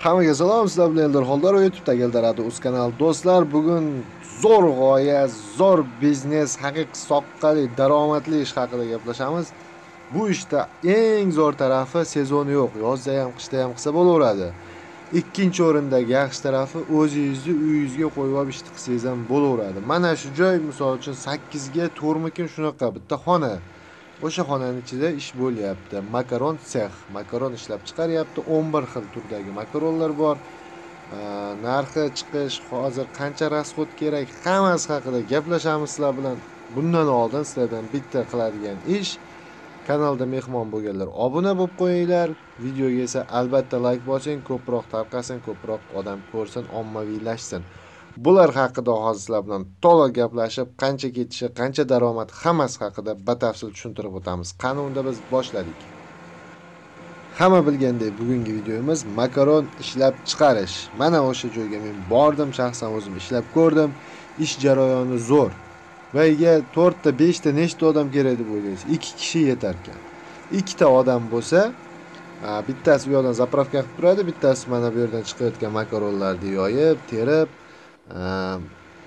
Hammaga salom, sizlar bilan Eldor Xoldorov YouTube'da Eldor Adus kanal. Do'stlar, bugun zo'r g'oya, zo'r biznes, haqiqiy soqqali, daromadli ish haqida gaplashamiz. Bu ishda eng zo'r tarafi sezoni yo'q. Yozda ham, qishda ham qilsa bo'laveradi. Ikkinchi o'rindagi yaxshi tarafi o'zingizni uyingizga qo'yib olib ish qilsangiz ham bo'laveradi. Mana shu joy, misol uchun 8 ga to'rmikin shunaqa bitta xona. o'sha xonani ichida ish bo'lyapti makaron sex makaron ishlab chiqaryapti o'n bir xil turdagi makaronlar bor narxi chiqish hozir qancha расход kerak hammasi haqida gaplashamiz sizlar bilan bundan oldin sizlardan bitta qiladigan ish kanalda mehmon bo'lganlar obuna bo'lib qo'yinglar videoga esa albatta layk bosing ko'proq tarqasin ko'proq odam ko'rsin ommaviylashsin bular haqida hozir sizlar bilan to'la gaplashib qancha ketishi qancha daromad hammasi haqida batafsil tushuntirib o'tamiz qani unda biz boshladik hamma bilgandek bugungi videomiz makaron ishlab chiqarish mana o'sha joyga men bordim shaxsan o'zim ishlab ko'rdim ish jarayoni zo'r va ega to'rtta beshta nechta odam kerak deb o'ylaysiz ikki kishi yetar ekan ikkita odam bo'lsa bittasi bu yoqdan zapravka qilib turadi bittasi mana bu yerdan chiqayotgan makaronlarni yoyib terib Ehm,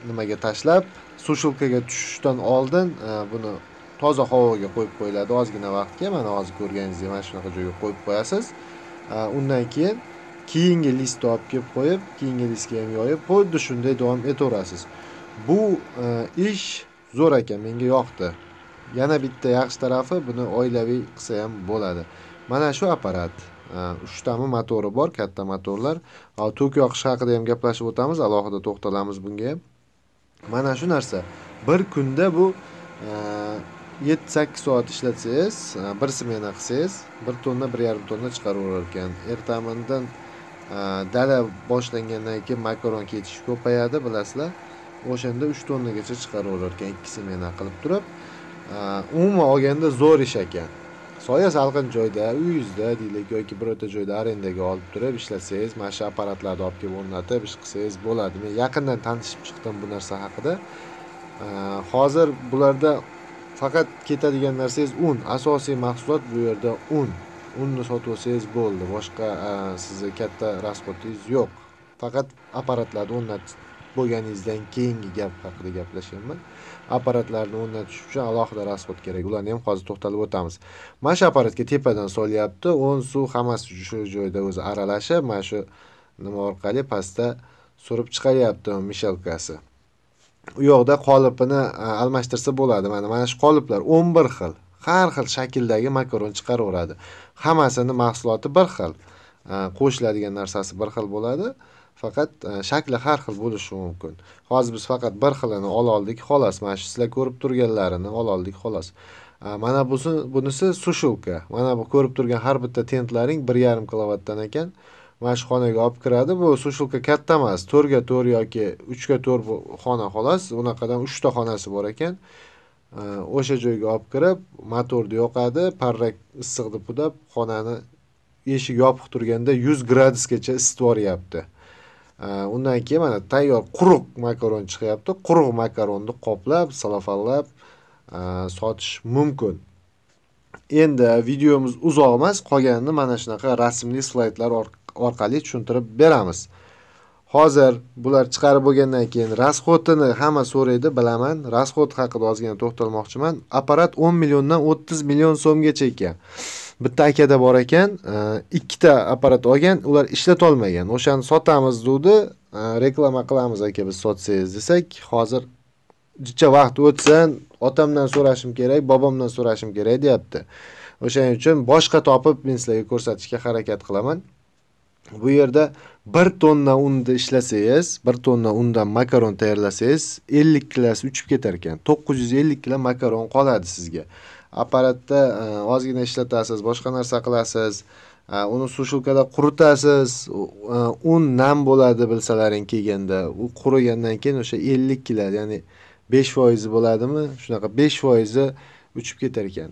nimaga tashlab sushilkaga tushishdan oldin e, buni toza havoga qo'yib qo'yiladi ozgina vaqtga mana hozir ko'rganingizdek mana shunaqa joyga qo'yib qo'yasiz e, undan keyin keyingi listni olib kelib qo'yib keyingi listga ham yoyib xuddi shunday davom etaverasiz bu e, ish zo'r ekan menga yoqdi yana bitta yaxshi tarafi buni oilaviy qilsa ham bo'ladi mana shu apparat uchtami motori bor katta motorlar tok yoqish haqida ham gaplashib o'tamiz alohida to'xtalamiz bunga ham mana shu narsa bir kunda bu e, yetti sakkiz soat ishlatsangiz e, bir smena qilsangiz bir tonna bir yarim tonna chiqaraverar ekan ertamindan e, dala boshlangandan keyin makaron ketishi ko'payadi bilasizlar o'shanda uch tonnagacha chiqaraverar ekan ikki smena qilib turib umuman olganda zo'r ish ekan soya salqin joyda uyingizda deylik yoki birorta joyda arendaga olib turib ishlatsangiz mana shu apparatlarni olib kelib o'rnatib ish qilsangiz bo'ladi men yaqindan tanishib chiqdim bu narsa haqida hozir bularda faqat ketadigan narsangiz un asosiy mahsulot bu yerda un unni sotib olsangiz bo'ldi boshqa e, sizni katta расходingiz yo'q faqat apparatlarni o'rnatish bo'lganingizdan keyingi gap haqida gaplashyapman apparatlarni o'rnatish uchun alohida расход kerak ularni ham hozir to'xtalib o'tamiz mana shu apparatga tepadan solyapti o'n suv hammasi shu joyda o'zi aralashib mana shu nima orqali pastda surib chiqaryapti mishelkasi u yoqda qolipini e, almashtirsa bo'ladi mana mana shu qoliplar o'n bir xil har xil shakldagi makaron chiqaraveradi hammasini mahsuloti bir xil e, qo'shiladigan narsasi bir xil bo'ladi faqat e, shakli har xil bo'lishi mumkin hozir biz faqat bir xilini ola oldik xolos mana shu sizlar ko'rib turganlarini ola oldik xolos e, mana busi bunisi sushilka mana bu ko'rib turgan har bitta tentlaring bir yarim kilovatdan ekan mana shu xonaga olib kiradi bu sushilka katta emas to'rtga to'rt yoki uchga to'rt xona xolos unaqadan uchta xonasi bor ekan e, o'sha joyga olib kirib motorni yoqadi parrak issiqni pudab xonani eshik yopiq turganda yuz gradusgacha isitib yuboryapti Э, undan keyin mana tayyor quruq makaron chiqyapti quruq makaronni qoplab salofanlab e, sotish mumkin endi videomiz uzoq emas qolganini mana shunaqa rasmli slaydlar orqali tushuntirib beramiz hozir bular chiqarib bo'lgandan keyin расходini hamma so'raydi bilaman расход haqida ozgina to'xtalmoqchiman apparat 10 milliondan 30 million so'mgacha ekan bitta akada bor ekan e, ikkita apparat olgan ular ishlatolmagan o'shani sotamiz degdi e, reklama qilamiz aka biz sotsangiz desak hozir jicha vaqt o'tsin otamdan so'rashim kerak bobomdan so'rashim kerak deyapti o'shaning uchun boshqa topib men sizlarga ko'rsatishga harakat qilaman bu yerda bir tonna unni ishlasangiz bir tonna undan makaron tayyorlasangiz ellik kilosi uchib ketar ekan to'qqiz yuz ellik kilo makaron qoladi sizga apparatda e, ozgina ishlatasiz boshqa narsa qilasiz e, uni sushilkada quritasiz e, un nam bo'ladi bilsalaring kelganda u qurigandan keyin o'sha ellik keladi ya'ni besh foizi bo'ladimi shunaqa besh foizi uchib ketar ekan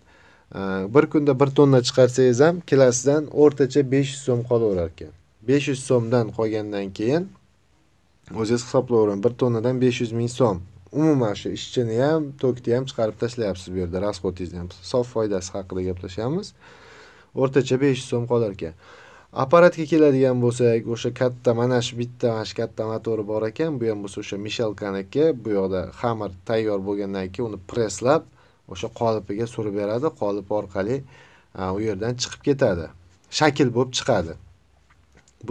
bir kunda bir tonna chiqarsangiz ham kilosidan o'rtacha besh yuz so'm qolaverar ekan besh yuz so'mdan qolgandan keyin o'zingiz hisoblayvering bir tonnadan besh yuz ming so'm umuman shu ishchini ham tokni ham chiqarib tashlayapsiz bu yerda расходingizni ham sof foydasi haqida gaplashamiz o'rtacha besh yuz so'm qolar ekan apparatga keladigan bo'lsak o'sha katta mana shu bitta mana shu katta motori bor ekan bu ham bo'lsa o'sha mishalkaniki bu yoqda xamir tayyor bo'lgandan keyin uni presslab o'sha qolipiga surib beradi qolip orqali u yerdan chiqib ketadi shakl bo'lib chiqadi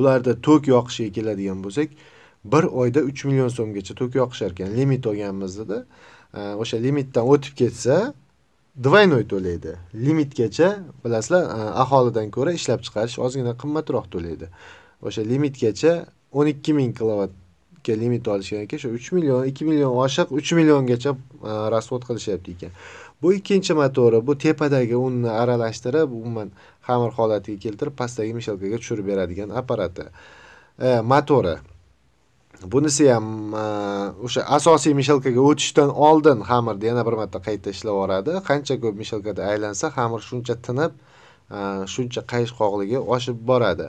bularda tok yoqishiga keladigan bo'lsak bir oyda uch million so'mgacha tok yoqishar ekan limit dedi o'sha limitdan o'tib ketsa двойной to'laydi limitgacha bilasizlar e, aholidan ko'ra ishlab chiqarish ozgina qimmatroq to'laydi o'sha limitgacha o'n ikki ming kilovatga limit olishgan ekan o'sha uch million ikki million oshiq uch milliongacha расход e, qilishyapti ekan bu ikkinchi motori bu tepadagi unni aralashtirib umuman xamir holatiga keltirib pastdagi mishelkaga tushirib beradigan apparati e, motori bunisi ham e, o'sha asosiy mishelkaga o'tishdan oldin xamirni yana bir marta qayta ishlab yuboradi qancha ko'p mishelkada aylansa xamir shuncha tinib e, shuncha qayishqoqligi oshib boradi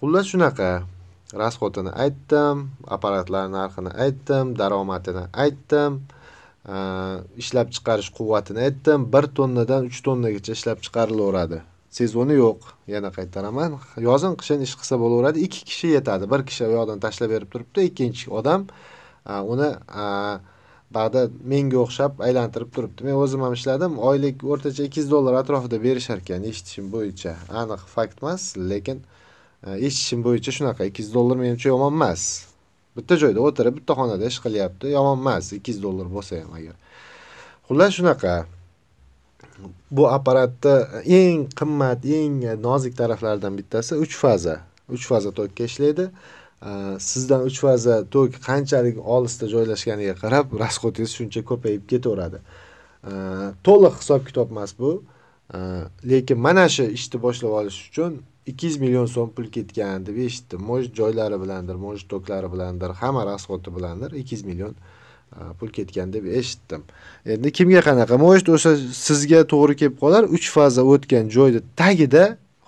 xullas shunaqa расходini aytdim apparatlar narxini aytdim daromadini aytdim e, ishlab chiqarish quvvatini aytdim bir tonnadan uch tonnagacha ishlab chiqarilaveradi sezoni yo'q yana qaytaraman yozin qishin ish qilsa bo'laveradi ikki kishi yetadi bir kishi u yoqdan tashlab berib turibdi ikkinchi odam uni bag'da menga o'xshab aylantirib turibdi men o'zim ham ishladim oylik o'rtacha ikki yuz dollar atrofida berishar ekan eshitishim bo'yicha aniq fakt emas lekin eshitishim bo'yicha shunaqa ikki yuz dollar menimcha yomon emas bitta joyda o'tirib bitta xonada ish qilyapti yomon emas ikki yuz dollar bo'lsa ham agar xullas shunaqa bu apparatni eng qimmat eng nozik taraflaridan bittasi uch faza uch faza tokka ishlaydi sizdan uch faza tok qanchalik olisda joylashganiga qarab расходingiz shuncha ko'payib ketaveradi to'liq hisob kitob emas bu lekin mana shu ishni boshlab olish uchun ikki yuz million so'm pul ketgan deb eshitdim может joylari bilandir может toklari bilandir hamma расходi bilandir ikki yuz million pul ketgan deb eshitdim endi kimga qanaqa может o'sha sizga to'g'ri kelib qolar uch faza o'tgan joyni tagida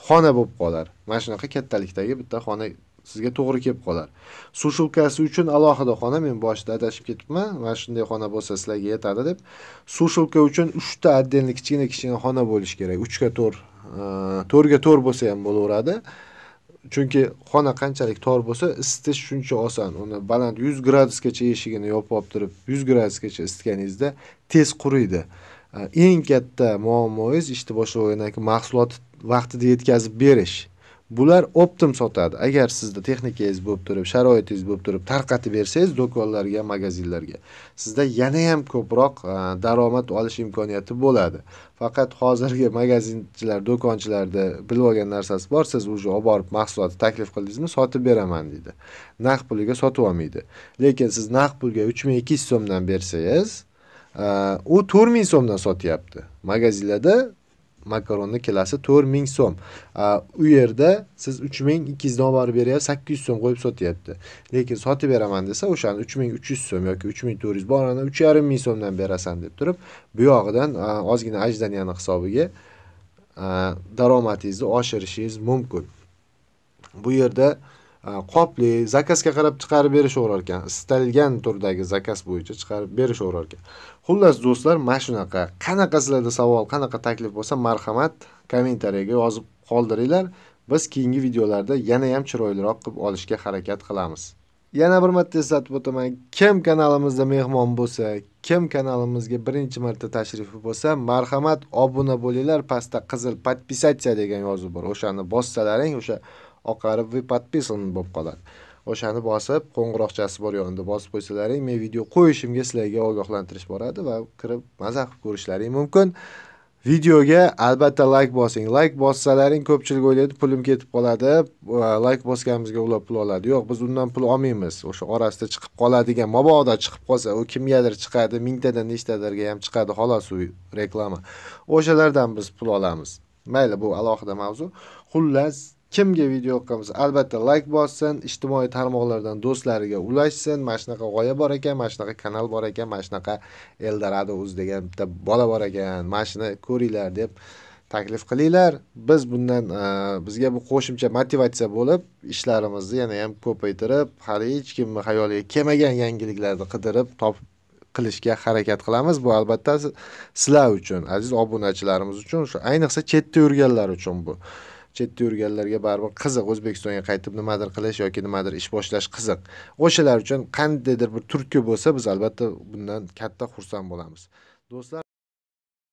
xona bo'lib qolar mana shunaqa kattalikdagi bitta xona sizga to'g'ri kelib qolar sushilkasi uchun alohida xona men boshida adashib ketibman mana shunday xona bo'lsa sizlarga yetadi deb sushilka uchun uchta отдельный kichkina kichkina xona bo'lishi kerak uchga to'rt e, to'rtga to'rt bo'lsa ham bo'laveradi chunki xona qanchalik tor bo'lsa isitish shuncha oson uni baland yuz gradusgacha eshigini yopib olib turib yuz gradusgacha isitganingizda tez quriydi eng katta muammoyingiz ishni boshlagandan keyin mahsulotni vaqtida yetkazib berish bular optim sotadi agar sizda texnikangiz bo'lib turib sharoitingiz bo'lib turib tarqatib bersangiz do'konlarga magazinlarga sizda yana ham ko'proq e, daromad olish imkoniyati bo'ladi faqat hozirgi magazinchilar do'konchilarda bilib olgan narsasi bor siz уже olib borib mahsulotni taklif qildingizmi sotib beraman deydi naqd puliga sotib olmaydi lekin siz naqd pulga uch ming ikki yuz so'mdan bersangiz e, u to'rt ming so'mdan sotyapti magazinlarda makaronni kilosi to'rt ming so'm u yerda siz uch ming ikki yuzdan olib borib beryapsiz sakkiz yuz so'm qo'yib sotyapti lekin sotib beraman desa o'shani uch ming uch yuz so'm yoki uch ming to'rt yuz borini uch yarim ming so'mdan berasan deb turib bu yog'idan ozgina ajdaniyani hisobiga daromadingizni oshirishingiz mumkin bu yerda Э, qopli zakazga qarab chiqarib berishaverar ekan istalgan turdagi zakaz bo'yicha chiqarib berishaverar ekan xullas do'stlar mana shunaqa qanaqa sizlarda savol qanaqa taklif bo'lsa marhamat kommentariyaga yozib qoldiringlar biz keyingi videolarda yana ham chiroyliroq qilib olishga harakat qilamiz yana bir marta eslatib o'taman kim kanalimizda mehmon bo'lsa kim kanalimizga birinchi marta tashrifi bo'lsa marhamat obuna bo'linglar pastda qizil подписаться degan yozuv bor o'shani bossalaring o'sha oqarib vi подписан bo'lib qoladi o'shani bosib qo'ng'iroqchasi bor yonida bosib qo'ysalaring men video qo'yishimga sizlarga ogohlantirish boradi va kirib mazza qilib ko'rishlaring mumkin videoga albatta layk like bosing layk like bossalaring ko'pchilik o'ylaydi pulim ketib qoladi layk like bosganimizga ular pul oladi yo'q biz undan pul olmaymiz o'sha orasida chiqib qoladigan mabodo chiqib qolsa u kimgadir chiqadi mingtadan nechtadirga ham chiqadi xolos u reklama o'shalardan biz pul olamiz mayli bu alohida mavzu xullas kimga video yoqamiz albatta layk bossin ijtimoiy tarmoqlardan do'stlariga ulashsin mana shunaqa g'oya bor ekan mana shunaqa kanal bor ekan mana shunaqa eldorado uz degan bitta bola bor ekan mana shuni ko'ringlar deb taklif qilinglar biz bundan e, bizga bu qo'shimcha motivatsiya bo'lib ishlarimizni yana ham ko'paytirib hali hech kimni xayoliga kelmagan yangiliklarni qidirib topib qilishga harakat qilamiz bu albatta sizlar uchun aziz obunachilarimiz uchun shu ayniqsa chetda yurganlar uchun bu chetda yurganlarga baribir qiziq o'zbekistonga qaytib nimadir qilish yoki nimadir ish boshlash qiziq o'shalar uchun qandaydir bir turtki bo'lsa biz albatta bundan katta xursand bo'lamiz do'stlar